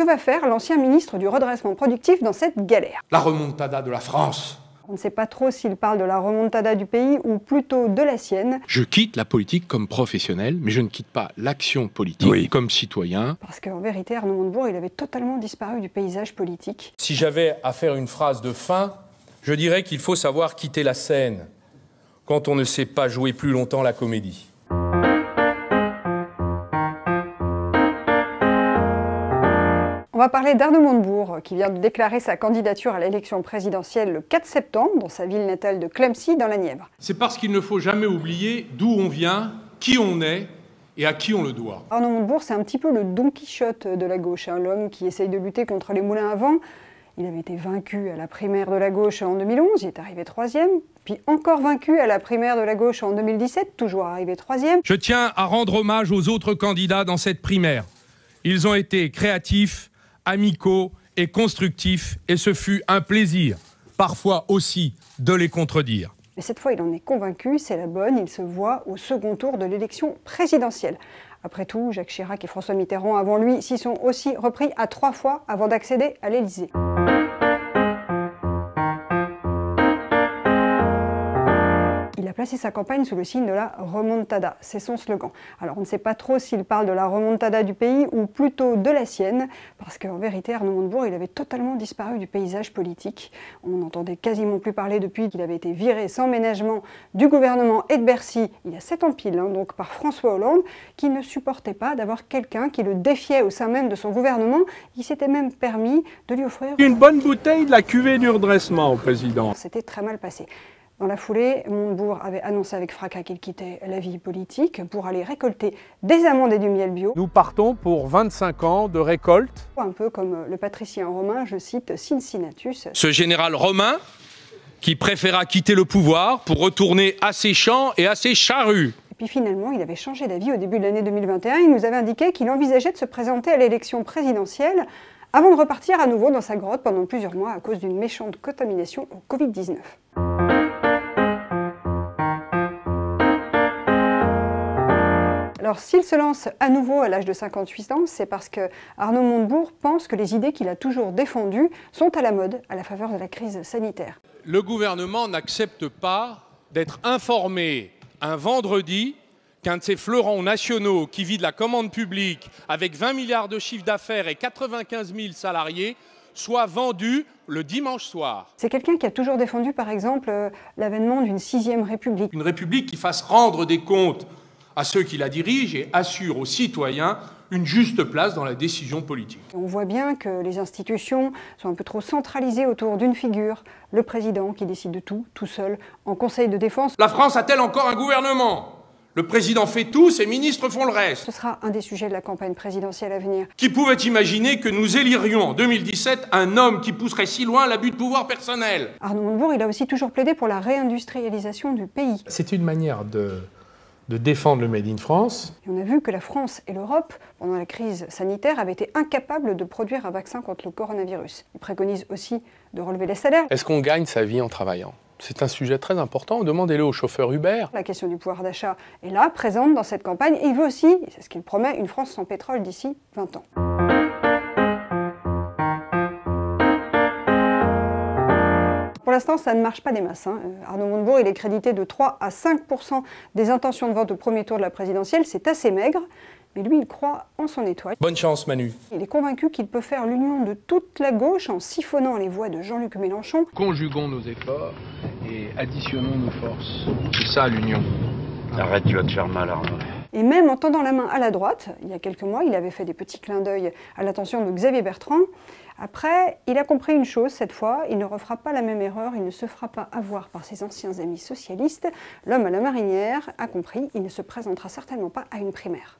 Que va faire l'ancien ministre du redressement productif dans cette galère La remontada de la France on ne sait pas trop s'il parle de la remontada du pays ou plutôt de la sienne. Je quitte la politique comme professionnel, mais je ne quitte pas l'action politique comme citoyen. Parce qu'en vérité, Arnaud Montebourg, il avait totalement disparu du paysage politique. Si j'avais à faire une phrase de fin, je dirais qu'il faut savoir quitter la scène quand on ne sait pas jouer plus longtemps la comédie. On va parler d'Arnaud Montebourg, qui vient de déclarer sa candidature à l'élection présidentielle le 4 septembre dans sa ville natale de Clemcy, dans la Nièvre. C'est parce qu'il ne faut jamais oublier d'où on vient, qui on est et à qui on le doit. Arnaud Montebourg, c'est un petit peu le Don Quichotte de la gauche, un hein, l'homme qui essaye de lutter contre les moulins à vent. Il avait été vaincu à la primaire de la gauche en 2011, il est arrivé troisième, puis encore vaincu à la primaire de la gauche en 2017, toujours arrivé troisième. Je tiens à rendre hommage aux autres candidats dans cette primaire. Ils ont été créatifs, amicaux et constructifs, et ce fut un plaisir, parfois aussi, de les contredire. Mais cette fois, il en est convaincu, c'est la bonne, il se voit au second tour de l'élection présidentielle. Après tout, Jacques Chirac et François Mitterrand avant lui s'y sont aussi repris à trois fois avant d'accéder à l'Élysée. sa sa campagne sous le signe de la remontada. C'est son slogan. Alors on ne sait pas trop s'il parle de la remontada du pays ou plutôt de la sienne, parce qu'en vérité, Arnaud Montebourg, il avait totalement disparu du paysage politique. On n'entendait quasiment plus parler depuis qu'il avait été viré sans ménagement du gouvernement et de Bercy, il y a sept ans pile, hein, donc par François Hollande, qui ne supportait pas d'avoir quelqu'un qui le défiait au sein même de son gouvernement. Il s'était même permis de lui offrir... Une bonne bouteille de la cuvée du redressement au président. C'était très mal passé. Dans la foulée, Montebourg avait annoncé avec fracas qu'il quittait la vie politique pour aller récolter des amandes et du miel bio. Nous partons pour 25 ans de récolte. Un peu comme le patricien romain, je cite Cincinnatus. Ce général romain qui préféra quitter le pouvoir pour retourner à ses champs et à ses charrues. Et puis finalement, il avait changé d'avis au début de l'année 2021. Il nous avait indiqué qu'il envisageait de se présenter à l'élection présidentielle avant de repartir à nouveau dans sa grotte pendant plusieurs mois à cause d'une méchante contamination au Covid-19. Alors s'il se lance à nouveau à l'âge de 58 ans, c'est parce que Arnaud Montebourg pense que les idées qu'il a toujours défendues sont à la mode à la faveur de la crise sanitaire. Le gouvernement n'accepte pas d'être informé un vendredi qu'un de ces fleurons nationaux qui vit de la commande publique avec 20 milliards de chiffre d'affaires et 95 000 salariés soit vendu le dimanche soir. C'est quelqu'un qui a toujours défendu, par exemple, euh, l'avènement d'une sixième république. Une république qui fasse rendre des comptes à ceux qui la dirigent et assure aux citoyens une juste place dans la décision politique. On voit bien que les institutions sont un peu trop centralisées autour d'une figure, le président qui décide de tout, tout seul, en conseil de défense. La France a-t-elle encore un gouvernement le président fait tout, ses ministres font le reste. Ce sera un des sujets de la campagne présidentielle à venir. Qui pouvait imaginer que nous élirions en 2017 un homme qui pousserait si loin l'abus de pouvoir personnel Arnaud Montebourg, il a aussi toujours plaidé pour la réindustrialisation du pays. C'est une manière de de défendre le Made in France. on a vu que la France et l'Europe, pendant la crise sanitaire, avaient été incapables de produire un vaccin contre le coronavirus. Ils préconisent aussi de relever les salaires. Est-ce qu'on gagne sa vie en travaillant c'est un sujet très important. Demandez-le au chauffeur Uber. La question du pouvoir d'achat est là, présente dans cette campagne. Et il veut aussi, c'est ce qu'il promet, une France sans pétrole d'ici 20 ans. Pour l'instant, ça ne marche pas des masses. Hein. Euh, Arnaud Montebourg, il est crédité de 3 à 5 des intentions de vote au premier tour de la présidentielle. C'est assez maigre. Mais lui, il croit en son étoile. Bonne chance, Manu. Il est convaincu qu'il peut faire l'union de toute la gauche en siphonnant les voix de Jean-Luc Mélenchon. Conjuguons nos efforts et additionnons nos forces. C'est ça l'union. Arrête, tu vas te faire mal, Arnaud. Et même en tendant la main à la droite, il y a quelques mois, il avait fait des petits clins d'œil à l'attention de Xavier Bertrand. Après, il a compris une chose cette fois, il ne refera pas la même erreur, il ne se fera pas avoir par ses anciens amis socialistes. L'homme à la marinière a compris, il ne se présentera certainement pas à une primaire.